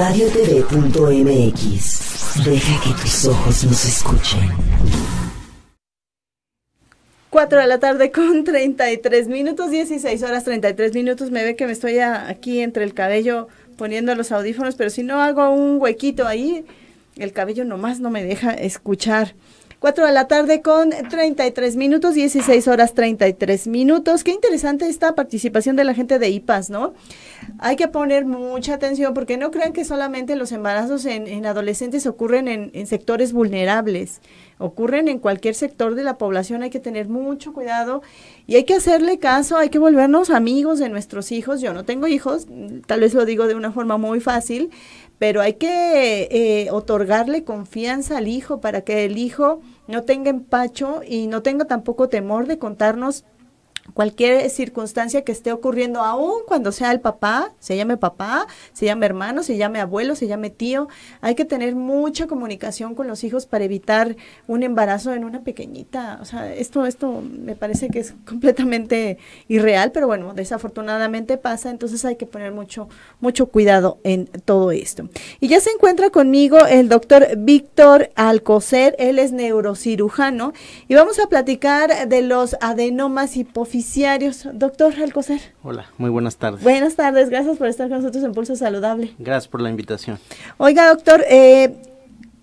radiotv.mx. Deja que tus ojos nos escuchen. 4 de la tarde con 33 minutos, 16 horas 33 minutos. Me ve que me estoy aquí entre el cabello poniendo los audífonos, pero si no hago un huequito ahí, el cabello nomás no me deja escuchar. 4 de la tarde con 33 minutos, 16 horas 33 minutos. Qué interesante esta participación de la gente de IPAS, ¿no? Hay que poner mucha atención porque no crean que solamente los embarazos en, adolescentes ocurren en, en sectores vulnerables ocurren en cualquier sector de la población, hay que tener mucho cuidado y hay que hacerle caso, hay que volvernos amigos de nuestros hijos. Yo no tengo hijos, tal vez lo digo de una forma muy fácil, pero hay que eh, otorgarle confianza al hijo para que el hijo no tenga empacho y no tenga tampoco temor de contarnos cualquier circunstancia que esté ocurriendo, aún cuando sea el papá, se llame papá, se llame hermano, se llame abuelo, se llame tío, hay que tener mucha comunicación con los hijos para evitar un embarazo en una pequeñita. O sea, esto, esto me parece que es completamente irreal, pero bueno, desafortunadamente pasa, entonces hay que poner mucho, mucho cuidado en todo esto. Y ya se encuentra conmigo el doctor Víctor Alcocer, él es neurocirujano, y vamos a platicar de los adenomas hipofisicales Doctor Alcocer. Hola, muy buenas tardes. Buenas tardes, gracias por estar con nosotros en Pulso Saludable. Gracias por la invitación. Oiga, doctor, eh,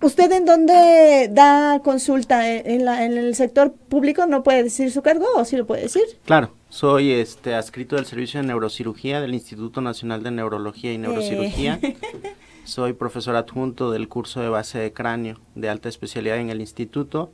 ¿usted en dónde da consulta? ¿En, el sector público no puede decir su cargo o sí lo puede decir? Claro, soy este adscrito del Servicio de Neurocirugía del Instituto Nacional de Neurología y Neurocirugía. Eh. Soy profesor adjunto del curso de base de cráneo de alta especialidad en el instituto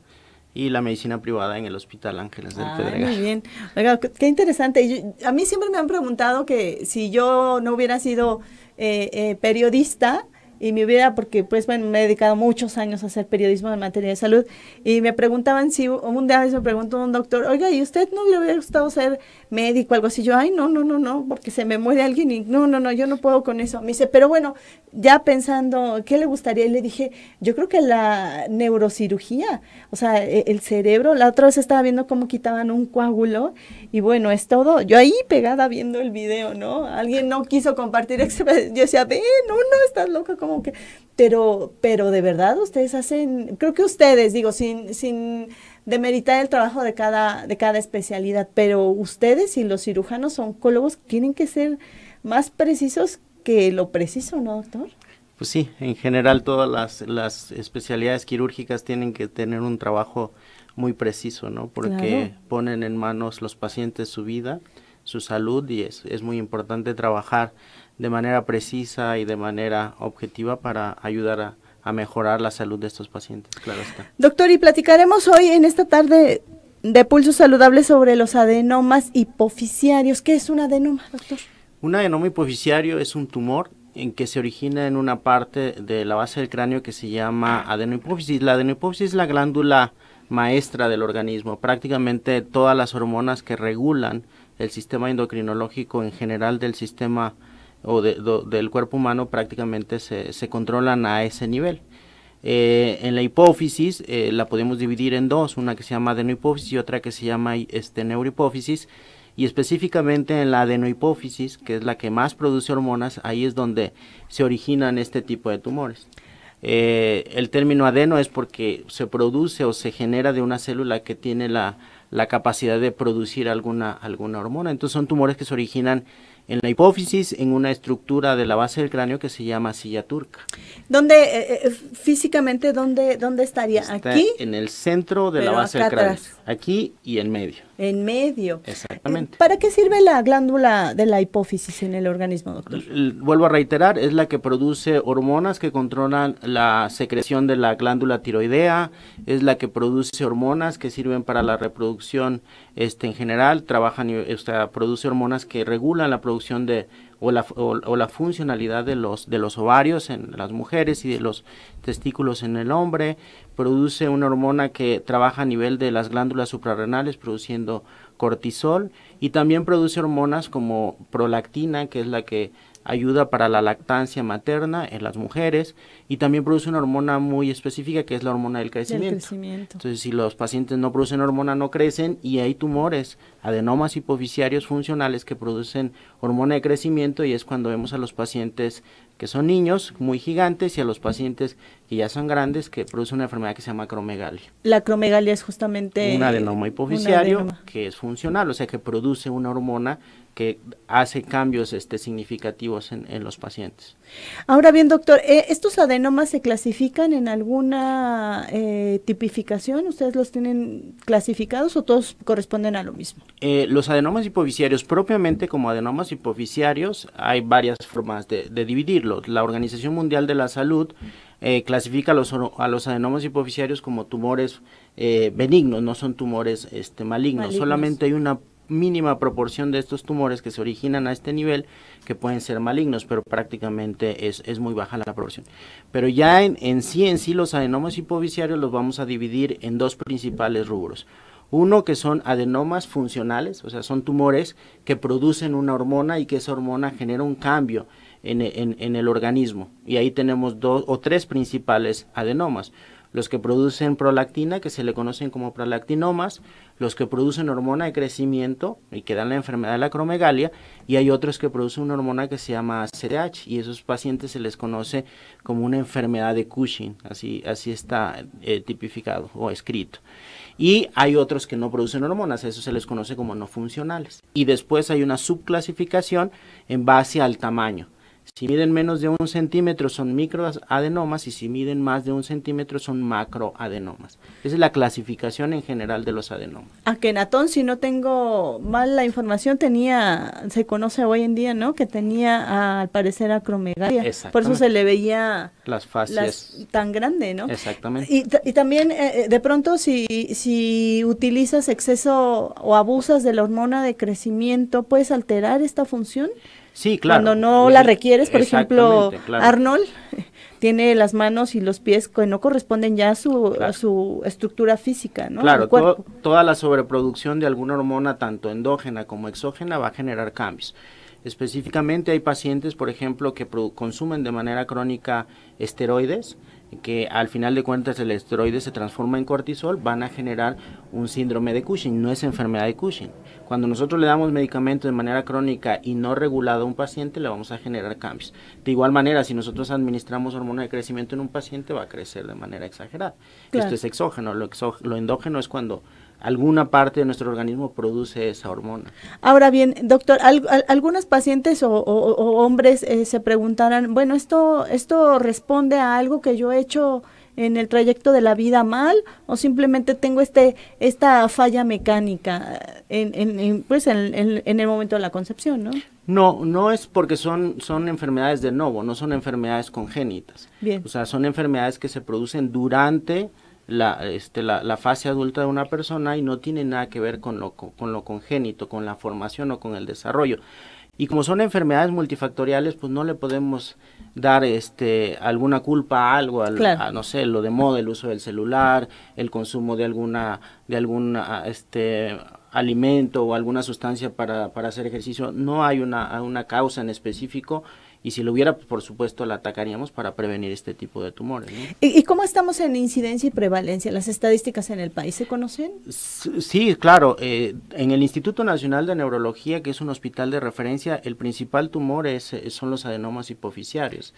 y la medicina privada en el Hospital Ángeles del ah, Muy bien. Oiga, qué interesante. a mí siempre me han preguntado que si yo no hubiera sido eh, eh periodista, y me hubiera, porque pues bueno, me he dedicado muchos años a hacer periodismo en materia de salud, y me preguntaban si, un día me preguntó un doctor, oiga, ¿y usted no le hubiera gustado ser médico o algo así? Yo, ay, no, no, no, no, porque se me muere alguien y no, no, no, yo no puedo con eso. Me dice, pero bueno, ya pensando, ¿qué le gustaría? Y le dije, yo creo que la neurocirugía, o sea, e, el, cerebro, la otra vez estaba viendo cómo quitaban un coágulo, y bueno, es todo, yo ahí pegada viendo el video, ¿no? Alguien no quiso compartir, yo decía, ve, no, no, estás loca, ¿cómo pero, pero de verdad ustedes hacen, creo que ustedes, digo, sin, sin demeritar el trabajo de cada, de cada especialidad, pero ustedes y los cirujanos oncólogos tienen que ser más precisos que lo preciso, ¿no, doctor? Pues sí, en general todas las, las especialidades quirúrgicas tienen que tener un trabajo muy preciso, ¿no? Porque ponen en manos los pacientes su vida, su salud y es, es muy importante trabajar de manera precisa y de manera objetiva para ayudar a, mejorar la salud de estos pacientes, claro está. Doctor, y platicaremos hoy en esta tarde de Pulso Saludable sobre los adenomas hipoficiarios. ¿Qué es un adenoma, doctor? Un adenoma hipoficiario es un tumor en que se origina en una parte de la base del cráneo que se llama adenohipófisis. La adenohipófisis es la glándula maestra del organismo. Prácticamente todas las hormonas que regulan el sistema endocrinológico en general del sistema o del cuerpo humano prácticamente se, controlan a ese nivel. Eh, en la hipófisis eh, la podemos dividir en dos, una que se llama adenohipófisis y otra que se llama este, neurohipófisis. Y específicamente en la adenohipófisis, que es la que más produce hormonas, ahí es donde se originan este tipo de tumores. Eh, el término adeno es porque se produce o se genera de una célula que tiene la, capacidad de producir alguna, alguna hormona. Entonces son tumores que se originan en la hipófisis, en una estructura de la base del cráneo que se llama silla turca. ¿Dónde, eh, eh, eh, físicamente, dónde, dónde estaría? ¿Aquí? En el centro de la base del cráneo. Aquí y en medio. En medio. Exactamente. ¿Para qué sirve la glándula de la hipófisis en el organismo, doctor? vuelvo a reiterar, es la que produce hormonas que controlan la secreción de la glándula tiroidea, es la que produce hormonas que sirven para la reproducción este, en general, trabajan, o produce hormonas que regulan la de o la, la, funcionalidad de los, de los ovarios en las mujeres y de los testículos en el hombre, produce una hormona que trabaja a nivel de las glándulas suprarrenales produciendo cortisol y también produce hormonas como prolactina, que es la que ayuda para la lactancia materna en las mujeres y también produce una hormona muy específica que es la hormona del crecimiento. Entonces, si los pacientes no producen hormona, no crecen y hay tumores, adenomas hipoficiarios funcionales que producen hormona de crecimiento y es cuando vemos a los pacientes que son niños muy gigantes y a los pacientes que ya son grandes que produce una enfermedad que se llama acromegalia. La acromegalia es justamente un adenoma hipoficiario que es funcional, o sea que produce una hormona que hace cambios este, significativos en, los pacientes. Ahora bien, doctor, eh, ¿estos adenomas se clasifican en alguna eh, tipificación? ¿Ustedes los tienen clasificados o todos corresponden a lo mismo? Eh, los adenomas hipoficiarios, propiamente como adenomas hipoficiarios, hay varias formas de, de dividirlos la Organización Mundial de la Salud eh, clasifica a los, adenomas hipoficiarios como tumores eh, benignos, no son tumores este, malignos. Solamente hay una mínima proporción de estos tumores que se originan a este nivel que pueden ser malignos, pero prácticamente es, muy baja la proporción. Pero ya en, sí, en sí, los adenomas hipoficiarios los vamos a dividir en dos principales rubros. Uno que son adenomas funcionales, o sea, son tumores que producen una hormona y que esa hormona genera un cambio en, el organismo. Y ahí tenemos dos o tres principales adenomas los que producen prolactina, que se le conocen como prolactinomas, los que producen hormona de crecimiento y que dan la enfermedad de la cromegalia, y hay otros que producen una hormona que se llama CDH, y esos pacientes se les conoce como una enfermedad de Cushing, así, así está eh, tipificado o escrito. Y hay otros que no producen hormonas, eso se les conoce como no funcionales. Y después hay una subclasificación en base al tamaño. Si miden menos de un centímetro son microadenomas y si miden más de un centímetro son macroadenomas. Esa es la clasificación en general de los adenomas. A ah, Akenatón, si no tengo mal la información, tenía, se conoce hoy en día, ¿no? Que tenía al parecer acromegalia. Por eso se le veía las tan grande, ¿no? Exactamente. Y, también eh, eh, de pronto si, si utilizas exceso o abusas de la hormona de crecimiento, ¿puedes alterar esta función? Sí, claro. Cuando no la pues, requiere por ejemplo, Arnold tiene las manos y los pies que no corresponden ya a su, a su estructura física, ¿no? Claro, toda la sobreproducción de alguna hormona, tanto endógena como exógena, va a generar cambios. Específicamente hay pacientes, por ejemplo, que consumen de manera crónica esteroides, que al final de cuentas el esteroide se transforma en cortisol, van a generar un síndrome de Cushing, no es enfermedad de Cushing. Cuando nosotros le damos medicamentos de manera crónica y no regulado a un paciente, le vamos a generar cambios. De igual manera, si nosotros administramos hormona de crecimiento en un paciente, va a crecer de manera exagerada. Esto es exógeno, lo endógeno es cuando alguna parte de nuestro organismo produce esa hormona. Ahora bien, doctor, algunas pacientes o, hombres eh, se preguntarán, bueno, esto, esto responde a algo que yo he hecho en el trayecto de la vida mal o simplemente tengo este esta falla mecánica eh, en, en, pues en, el momento de la concepción, ¿no? No, no es porque son, son enfermedades de novo, no son enfermedades congénitas. Bien. O sea, son enfermedades que se producen durante la, este, la, la, fase adulta de una persona y no tiene nada que ver con lo, con lo congénito, con la formación o con el desarrollo. Y como son enfermedades multifactoriales, pues no le podemos dar este alguna culpa a algo, al, no sé, lo de moda, el uso del celular, el consumo de alguna de algún ah, este alimento o alguna sustancia para, para hacer ejercicio. No hay una, una causa en específico y si lo hubiera, pues, por supuesto, la atacaríamos para prevenir este tipo de tumores. ¿Y, cómo estamos en incidencia y prevalencia? ¿Las estadísticas en el país se conocen? Sí, claro. Eh, en el Instituto Nacional de Neurología, que es un hospital de referencia, el principal tumor es, eh, son los adenomas hipoficiarios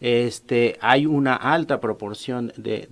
este, hay una alta proporción de,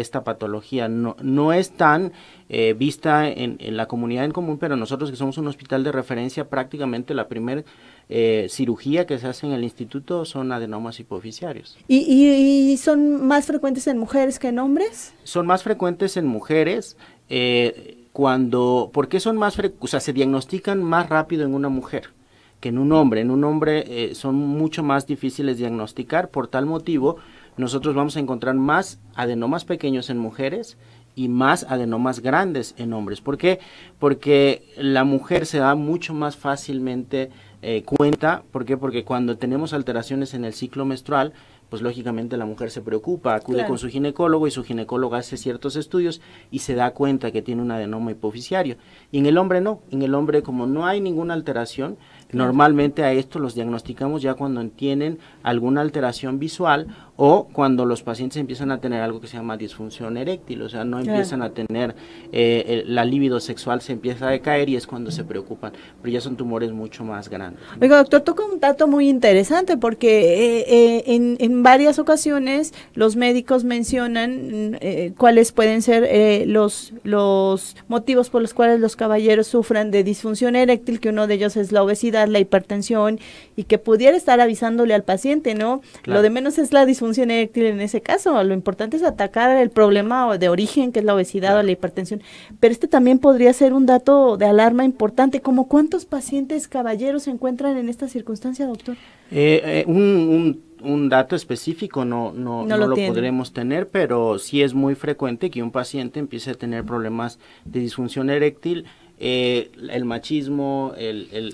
esta patología. No, no es tan eh, vista en, la comunidad en común, pero nosotros que somos un hospital de referencia, prácticamente la primera eh, cirugía que se hace en el instituto son adenomas hipoficiarios. ¿Y, son más frecuentes en mujeres que en hombres? Son más frecuentes en mujeres. Eh, cuando, ¿Por qué son más O sea, se diagnostican más rápido en una mujer que en un hombre. En un hombre eh, son mucho más difíciles diagnosticar, por tal motivo nosotros vamos a encontrar más adenomas pequeños en mujeres y más adenomas grandes en hombres. ¿Por qué? Porque la mujer se da mucho más fácilmente eh, cuenta. ¿Por qué? Porque cuando tenemos alteraciones en el ciclo menstrual, pues lógicamente la mujer se preocupa, acude con su ginecólogo y su ginecólogo hace ciertos estudios y se da cuenta que tiene un adenoma hipoficiario. Y en el hombre no, en el hombre como no hay ninguna alteración, Normalmente a esto los diagnosticamos ya cuando tienen alguna alteración visual o cuando los pacientes empiezan a tener algo que se llama disfunción eréctil, o sea, no empiezan a tener, eh, la libido sexual se empieza a decaer y es cuando se preocupan, pero ya son tumores mucho más grandes. Oiga, doctor, toca un dato muy interesante porque eh, eh, en, varias ocasiones los médicos mencionan mm, cuáles pueden ser los, los motivos por los cuales los caballeros sufran de disfunción eréctil, que uno de ellos es la obesidad, la hipertensión y que pudiera estar avisándole al paciente, ¿no? Lo de menos es la disfunción eréctil en ese caso. Lo importante es atacar el problema de origen, que es la obesidad o la hipertensión. Pero este también podría ser un dato de alarma importante, como cuántos pacientes caballeros se encuentran en esta circunstancia, doctor. Eh, eh, un, dato específico no, no, lo, lo podremos tener, pero sí es muy frecuente que un paciente empiece a tener problemas de disfunción eréctil eh, el machismo,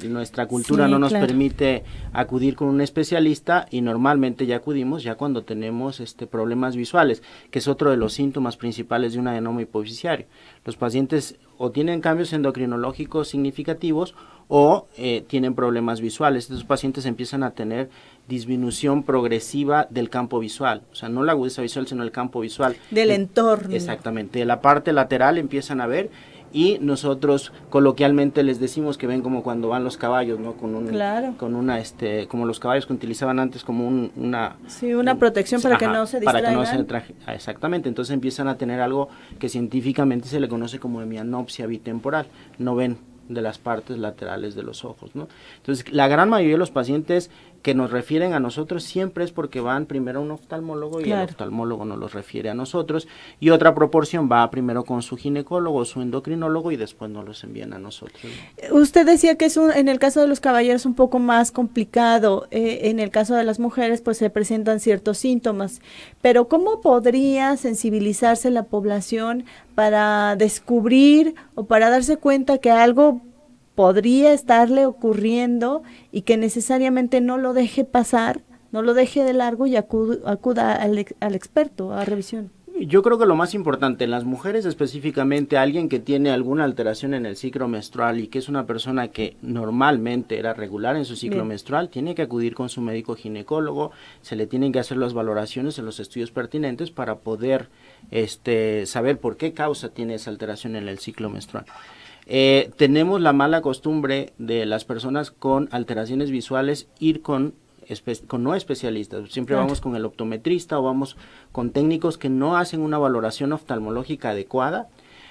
nuestra cultura no nos permite acudir con un especialista y normalmente ya acudimos ya cuando tenemos este problemas visuales, que es otro de los síntomas principales de un adenoma hipoficiario. Los pacientes o tienen cambios endocrinológicos significativos o eh, tienen problemas visuales. Estos pacientes empiezan a tener disminución progresiva del campo visual, o sea, no la agudeza visual, sino el campo visual. Del eh, entorno. Exactamente, de la parte lateral empiezan a ver y nosotros coloquialmente les decimos que ven como cuando van los caballos, ¿no? Con un, claro. con una, este, como los caballos que utilizaban antes como una... Sí, una protección para que no se distraigan. Para que no se traje, ah, exactamente, entonces empiezan a tener algo que científicamente se le conoce como hemianopsia bitemporal, no ven de las partes laterales de los ojos, ¿no? Entonces, la gran mayoría de los pacientes que nos refieren a nosotros siempre es porque van primero a un oftalmólogo y el oftalmólogo nos los refiere a nosotros y otra proporción va primero con su ginecólogo, su endocrinólogo y después nos los envían a nosotros. Usted decía que es en el caso de los caballeros un poco más complicado, eh, en el caso de las mujeres pues se presentan ciertos síntomas, pero ¿cómo podría sensibilizarse la población para descubrir o para darse cuenta que algo podría estarle ocurriendo y que necesariamente no lo deje pasar, no lo deje de largo y acuda al, experto a revisión. Yo creo que lo más importante en las mujeres específicamente, alguien que tiene alguna alteración en el ciclo menstrual y que es una persona que normalmente era regular en su ciclo menstrual, tiene que acudir con su médico ginecólogo, se le tienen que hacer las valoraciones en los estudios pertinentes para poder este, saber por qué causa tiene esa alteración en el ciclo menstrual. Eh, tenemos la mala costumbre de las personas con alteraciones visuales ir con, no especialistas. Siempre vamos con el optometrista o vamos con técnicos que no hacen una valoración oftalmológica adecuada.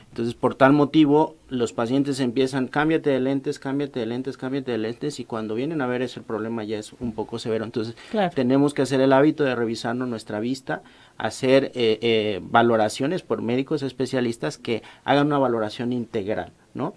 Entonces, por tal motivo, los pacientes empiezan, cámbiate de lentes, cámbiate de lentes, cámbiate de lentes, y cuando vienen a ver ese problema ya es un poco severo. Entonces, tenemos que hacer el hábito de revisar nuestra vista, hacer eh, eh, valoraciones por médicos especialistas que hagan una valoración integral, ¿no?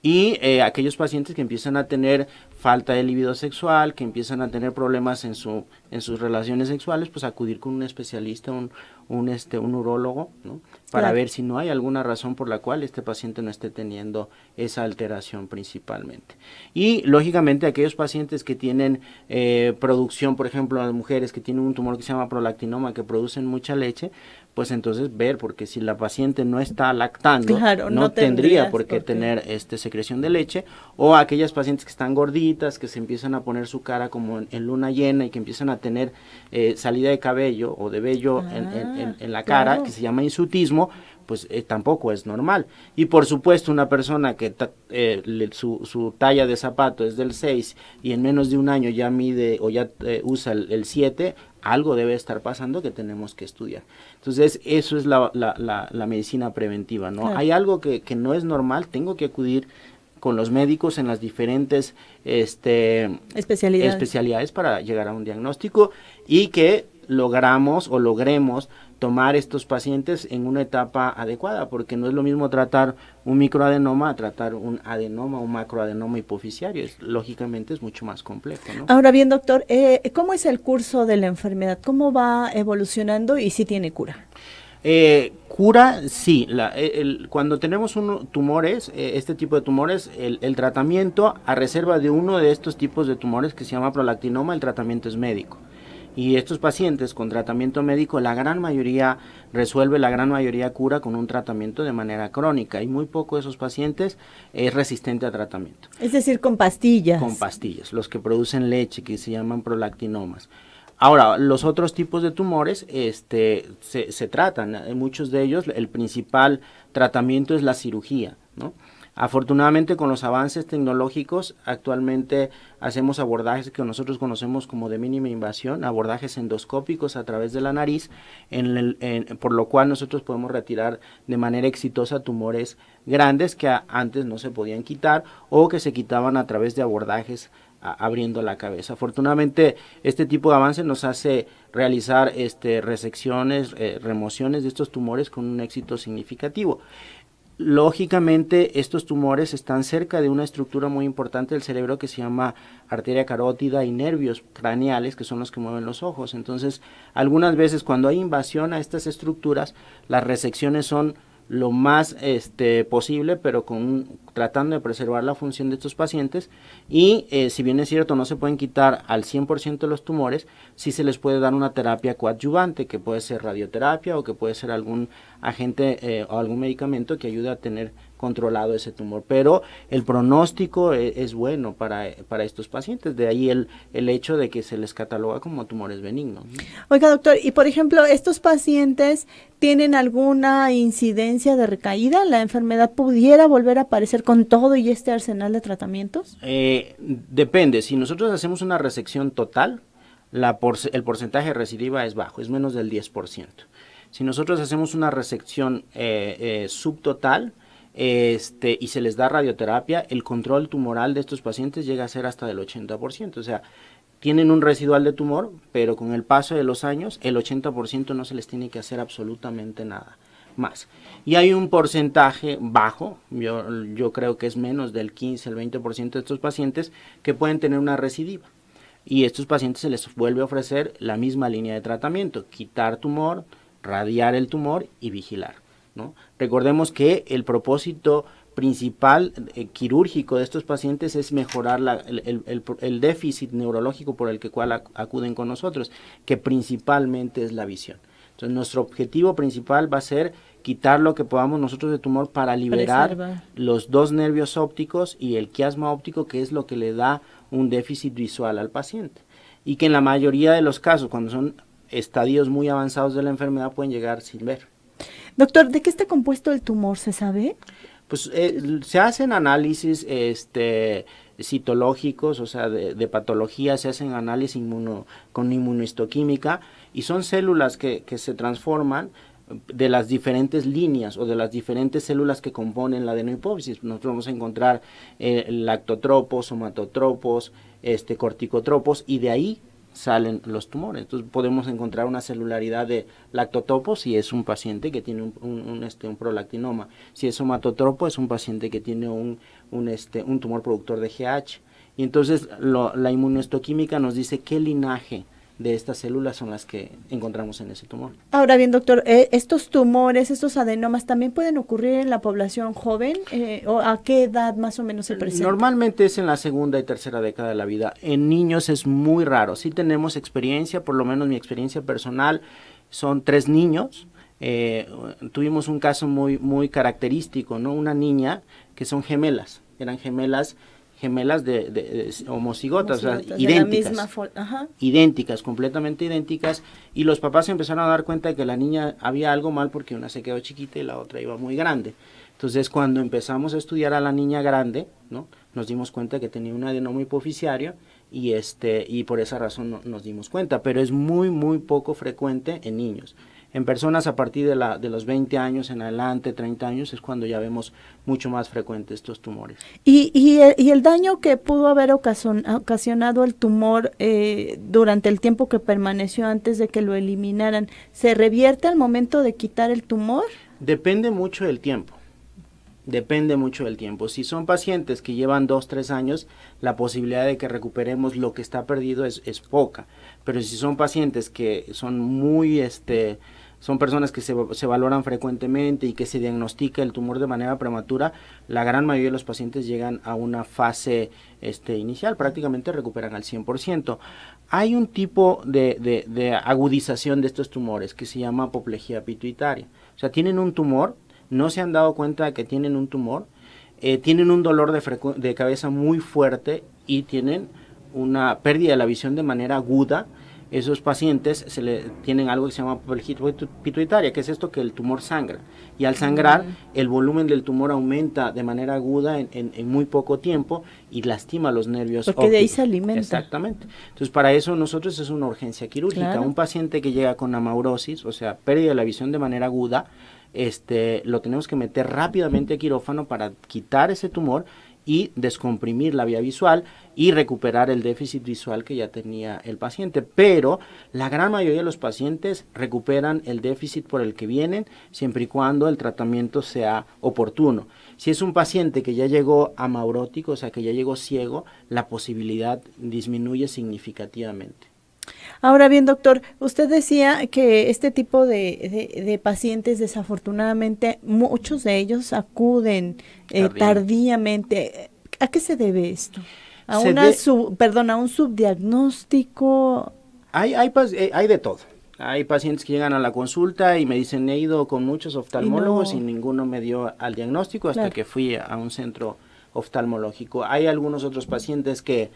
Y eh, aquellos pacientes que empiezan a tener falta de libido sexual, que empiezan a tener problemas en, su, en sus relaciones sexuales, pues acudir con un especialista, un, un, este, un urólogo, ¿no? Para ver si no hay alguna razón por la cual este paciente no esté teniendo esa alteración principalmente. Y lógicamente aquellos pacientes que tienen eh, producción, por ejemplo, las mujeres que tienen un tumor que se llama prolactinoma, que producen mucha leche, pues entonces ver, porque si la paciente no está lactando, no, tendría por qué tener este secreción de leche, o aquellas pacientes que están gorditas, que se empiezan a poner su cara como en, luna llena y que empiezan a tener eh, salida de cabello o de vello en, en en, la cara, que se llama insutismo, pues eh, tampoco es normal. Y por supuesto, una persona que eh, su, su, talla de zapato es del 6 y en menos de un año ya mide o ya eh, usa el, 7, algo debe estar pasando que tenemos que estudiar. Entonces, eso es la, medicina preventiva, ¿no? Hay algo que, no es normal, tengo que acudir con los médicos en las diferentes este, especialidades para llegar a un diagnóstico y que logramos o logremos tomar estos pacientes en una etapa adecuada, porque no es lo mismo tratar un microadenoma a tratar un adenoma o macroadenoma hipoficiario, lógicamente es mucho más complejo. Ahora bien, doctor, eh, ¿cómo es el curso de la enfermedad? ¿Cómo va evolucionando y si tiene cura? Eh, cura, sí. Eh, cuando tenemos un, tumores, este tipo de tumores, el, tratamiento a reserva de uno de estos tipos de tumores que se llama prolactinoma, el tratamiento es médico. Y estos pacientes con tratamiento médico, la gran mayoría resuelve, la gran mayoría cura con un tratamiento de manera crónica y muy poco de esos pacientes es resistente a tratamiento. Es decir, con pastillas. Con pastillas, los que producen leche, que se llaman prolactinomas. Ahora, los otros tipos de tumores este, se, tratan, en eh, muchos de ellos el principal tratamiento es la cirugía, ¿no? Afortunadamente con los avances tecnológicos actualmente hacemos abordajes que nosotros conocemos como de mínima invasión, abordajes endoscópicos a través de la nariz, por lo cual nosotros podemos retirar de manera exitosa tumores grandes que antes no se podían quitar o que se quitaban a través de abordajes abriendo la cabeza. Afortunadamente este tipo de avance nos hace realizar este, resecciones, eh, remociones de estos tumores con un éxito significativo. Lógicamente, estos tumores están cerca de una estructura muy importante del cerebro que se llama arteria carótida y nervios craneales, que son los que mueven los ojos. Entonces, algunas veces cuando hay invasión a estas estructuras, las resecciones son lo más este, posible, pero con, tratando de preservar la función de estos pacientes. Y eh, si bien es cierto, no se pueden quitar al 100% los tumores, sí se les puede dar una terapia coadyuvante, que puede ser radioterapia o que puede ser algún agente eh, o algún medicamento que ayude a tener controlado ese tumor. Pero el pronóstico e, es, bueno para, estos pacientes, de ahí el, el, hecho de que se les cataloga como tumores benignos. Oiga, doctor, y por ejemplo, ¿estos pacientes tienen alguna incidencia de recaída? ¿La enfermedad pudiera volver a aparecer con todo y este arsenal de tratamientos? Eh, depende, si nosotros hacemos una resección total, la el porcentaje de recidiva es bajo, es menos del 10%. Si nosotros hacemos una resección eh, eh, subtotal este, y se les da radioterapia, el control tumoral de estos pacientes llega a ser hasta del 80%. O sea, tienen un residual de tumor, pero con el paso de los años, el 80% no se les tiene que hacer absolutamente nada más. Y hay un porcentaje bajo, yo, creo que es menos del 15, el 20% de estos pacientes que pueden tener una recidiva. Y a estos pacientes se les vuelve a ofrecer la misma línea de tratamiento, quitar tumor, radiar el tumor y vigilar. ¿no? Recordemos que el propósito principal eh, quirúrgico de estos pacientes es mejorar el, déficit neurológico por el que cual acuden con nosotros, que principalmente es la visión. Entonces, nuestro objetivo principal va a ser quitar lo que podamos nosotros de tumor para liberar los dos nervios ópticos y el quiasma óptico, que es lo que le da un déficit visual al paciente. Y que en la mayoría de los casos, cuando son estadios muy avanzados de la enfermedad pueden llegar sin ver. Doctor, ¿de qué está compuesto el tumor? ¿Se sabe? Pues eh, se hacen análisis este, citológicos, o sea, de, de patología, se hacen análisis con inmunohistoquímica y son células que, se transforman de las diferentes líneas o de las diferentes células que componen la adenohipófisis. Nosotros vamos a encontrar eh, lactotropos, somatotropos, este, corticotropos y de ahí salen los tumores. Entonces podemos encontrar una celularidad de lactotopo si es un paciente que tiene un, este, un prolactinoma. Si es somatotropo es un paciente que tiene un, un, este, un tumor productor de GH. Y entonces la inmunohistoquímica nos dice qué linaje de estas células son las que encontramos en ese tumor. Ahora bien, doctor, eh, ¿estos tumores, estos adenomas también pueden ocurrir en la población joven eh, o a qué edad más o menos se presenta? Normalmente es en la segunda y tercera década de la vida. En niños es muy raro. Sí tenemos experiencia, por lo menos mi experiencia personal, son tres niños. Eh, tuvimos un caso muy, muy característico, ¿no? Una niña que son gemelas, eran gemelas gemelas de, homocigotas, o idénticas, completamente idénticas, y los papás empezaron a dar cuenta de que la niña había algo mal porque una se quedó chiquita y la otra iba muy grande. Entonces, cuando empezamos a estudiar a la niña grande, ¿no? nos dimos cuenta que tenía un adenoma hipoficiario y, este, y por esa razón nos dimos cuenta, pero es muy, muy poco frecuente en niños. En personas a partir de, la, de los 20 años en adelante, 30 años, es cuando ya vemos mucho más frecuentes estos tumores. Eh, ¿Y, el daño que pudo haber ocasionado el tumor eh, durante el tiempo que permaneció antes de que lo eliminaran, ¿se revierte al momento de quitar el tumor? Depende mucho del tiempo. Depende mucho del tiempo. Si son pacientes que llevan 2, 3 años, la posibilidad de que recuperemos lo que está perdido es, es poca. Pero si son pacientes que son muy este, son personas que se, valoran frecuentemente y que se diagnostica el tumor de manera prematura, la gran mayoría de los pacientes llegan a una fase este, inicial, prácticamente recuperan al 100%. Hay un tipo de, agudización de estos tumores que se llama apoplejía pituitaria. O sea, tienen un tumor, no se han dado cuenta de que tienen un tumor, eh, tienen un dolor de, de cabeza muy fuerte y tienen una pérdida de la visión de manera aguda esos pacientes se le, tienen algo que se llama pituitaria, que es esto que el tumor sangra. Y al sangrar, el volumen del tumor aumenta de manera aguda en, muy poco tiempo y lastima los nervios. Porque de ahí se alimenta. Exactamente. Entonces, para eso nosotros es una urgencia quirúrgica. Un paciente que llega con amaurosis, o sea, pérdida de la visión de manera aguda, este, lo tenemos que meter rápidamente a quirófano para quitar ese tumor y descomprimir la vía visual y recuperar el déficit visual que ya tenía el paciente. Pero la gran mayoría de los pacientes recuperan el déficit por el que vienen siempre y cuando el tratamiento sea oportuno. Si es un paciente que ya llegó amaurótico, o sea, que ya llegó ciego, la posibilidad disminuye significativamente. Ahora bien, doctor, usted decía que este tipo de, pacientes, desafortunadamente, muchos de ellos acuden eh, tardíamente. ¿A qué se debe esto? A, una perdón, a un subdiagnóstico. Hay, eh, hay, de todo. Hay pacientes que llegan a la consulta y me dicen, he ido con muchos oftalmólogos y, ninguno me dio al diagnóstico hasta que fui a un centro oftalmológico. Hay algunos otros pacientes que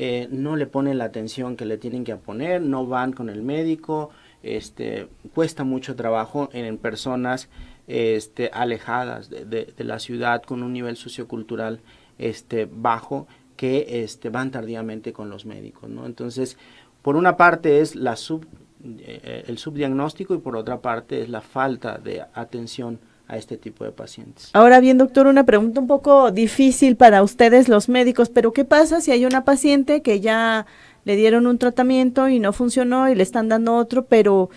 eh, no le ponen la atención que le tienen que poner, no van con el médico, este, cuesta mucho trabajo en, personas este, alejadas de, la ciudad con un nivel sociocultural este, bajo que este, van tardíamente con los médicos. Entonces, por una parte es la sub, eh, eh, el subdiagnóstico y por otra parte es la falta de atención a este tipo de pacientes. Ahora bien, doctor, una pregunta un poco difícil para ustedes los médicos, pero ¿qué pasa si hay una paciente que ya le dieron un tratamiento y no funcionó y le están dando otro, pero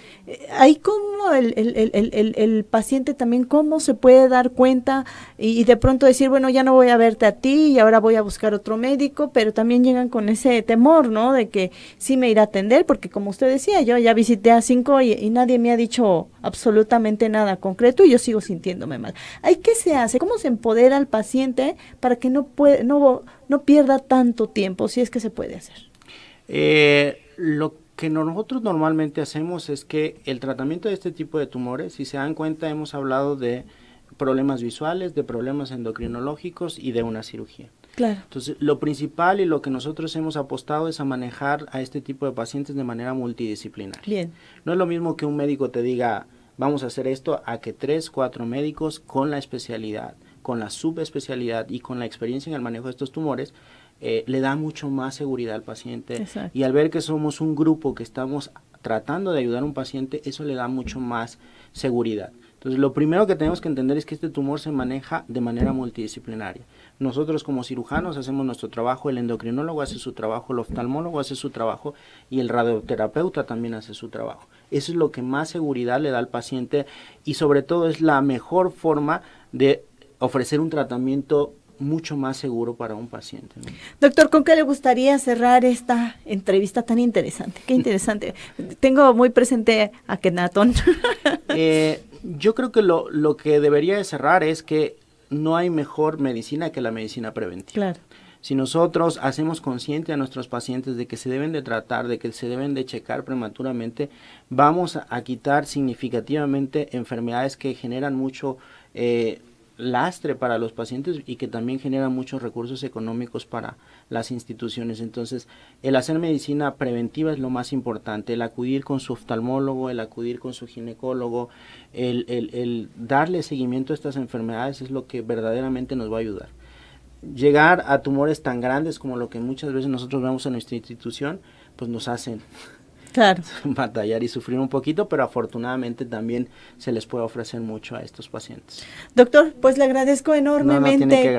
hay eh, como el, el, paciente también, cómo se puede dar cuenta y, de pronto decir, bueno, ya no voy a verte a ti y ahora voy a buscar otro médico, pero también llegan con ese temor, ¿no? De que sí me irá a atender, porque como usted decía, yo ya visité a cinco y, nadie me ha dicho absolutamente nada concreto y yo sigo sintiéndome mal. ¿Hay qué se hace? ¿Cómo se empodera al paciente para que no, puede, no, no pierda tanto tiempo, si es que se puede hacer? Eh, lo que nosotros normalmente hacemos es que el tratamiento de este tipo de tumores, si se dan cuenta, hemos hablado de problemas visuales, de problemas endocrinológicos y de una cirugía. Claro. Entonces, lo principal y lo que nosotros hemos apostado es a manejar a este tipo de pacientes de manera multidisciplinar. Bien. No es lo mismo que un médico te diga, vamos a hacer esto, a que tres, cuatro médicos con la especialidad, con la subespecialidad y con la experiencia en el manejo de estos tumores eh, le da mucho más seguridad al paciente. Y al ver que somos un grupo que estamos tratando de ayudar a un paciente, eso le da mucho más seguridad. Entonces, lo primero que tenemos que entender es que este tumor se maneja de manera multidisciplinaria. Nosotros como cirujanos hacemos nuestro trabajo, el endocrinólogo hace su trabajo, el oftalmólogo hace su trabajo y el radioterapeuta también hace su trabajo. Eso es lo que más seguridad le da al paciente y sobre todo es la mejor forma de ofrecer un tratamiento mucho más seguro para un paciente. Doctor, ¿con qué le gustaría cerrar esta entrevista tan interesante? Qué interesante. Tengo muy presente a Kenaton. Eh, yo creo que lo, que debería de cerrar es que no hay mejor medicina que la medicina preventiva. Claro. Si nosotros hacemos consciente a nuestros pacientes de que se deben de tratar, de que se deben de checar prematuramente, vamos a, quitar significativamente enfermedades que generan mucho eh, lastre para los pacientes y que también genera muchos recursos económicos para las instituciones. Entonces, el hacer medicina preventiva es lo más importante, el acudir con su oftalmólogo, el acudir con su ginecólogo, el, darle seguimiento a estas enfermedades es lo que verdaderamente nos va a ayudar. Llegar a tumores tan grandes como lo que muchas veces nosotros vemos en nuestra institución, pues nos hacen claro. batallar y sufrir un poquito, pero afortunadamente también se les puede ofrecer mucho a estos pacientes. Doctor, pues le agradezco enormemente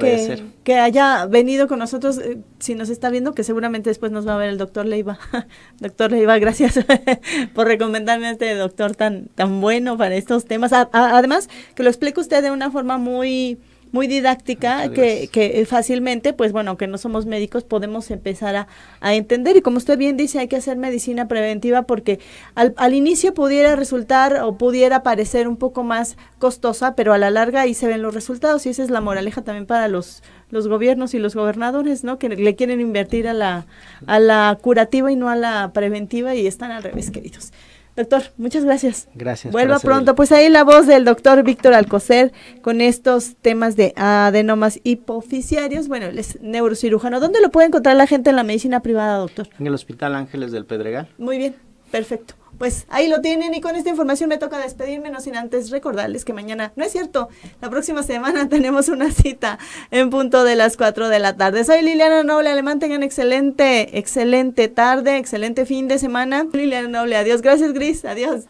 que, haya venido con nosotros, eh, si nos está viendo, que seguramente después nos va a ver el doctor Leiva. doctor Leiva, gracias por recomendarme a este doctor tan, tan bueno para estos temas. además, que lo explique usted de una forma muy muy didáctica que, que, fácilmente, pues bueno, que no somos médicos, podemos empezar a, a, entender. Y como usted bien dice, hay que hacer medicina preventiva porque al, al inicio pudiera resultar o pudiera parecer un poco más costosa, pero a la larga ahí se ven los resultados y esa es la moraleja también para los los gobiernos y los gobernadores, ¿no? Que le quieren invertir a la, a la curativa y no a la preventiva y están al revés, queridos. Doctor, muchas gracias. Gracias. Vuelva pronto. Pues ahí la voz del doctor Víctor Alcocer con estos temas de adenomas hipoficiarios. Bueno, él es neurocirujano. ¿Dónde lo puede encontrar la gente en la medicina privada, doctor? En el Hospital Ángeles del Pedregal. Muy bien, perfecto pues ahí lo tienen y con esta información me toca despedirme, no sin antes recordarles que mañana, no es cierto, la próxima semana tenemos una cita en punto de las 4 de la tarde. Soy Liliana Noble Alemán, tengan excelente, excelente tarde, excelente fin de semana. Liliana Noble, adiós, gracias Gris, adiós.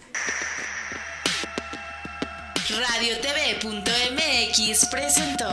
Radio presentó.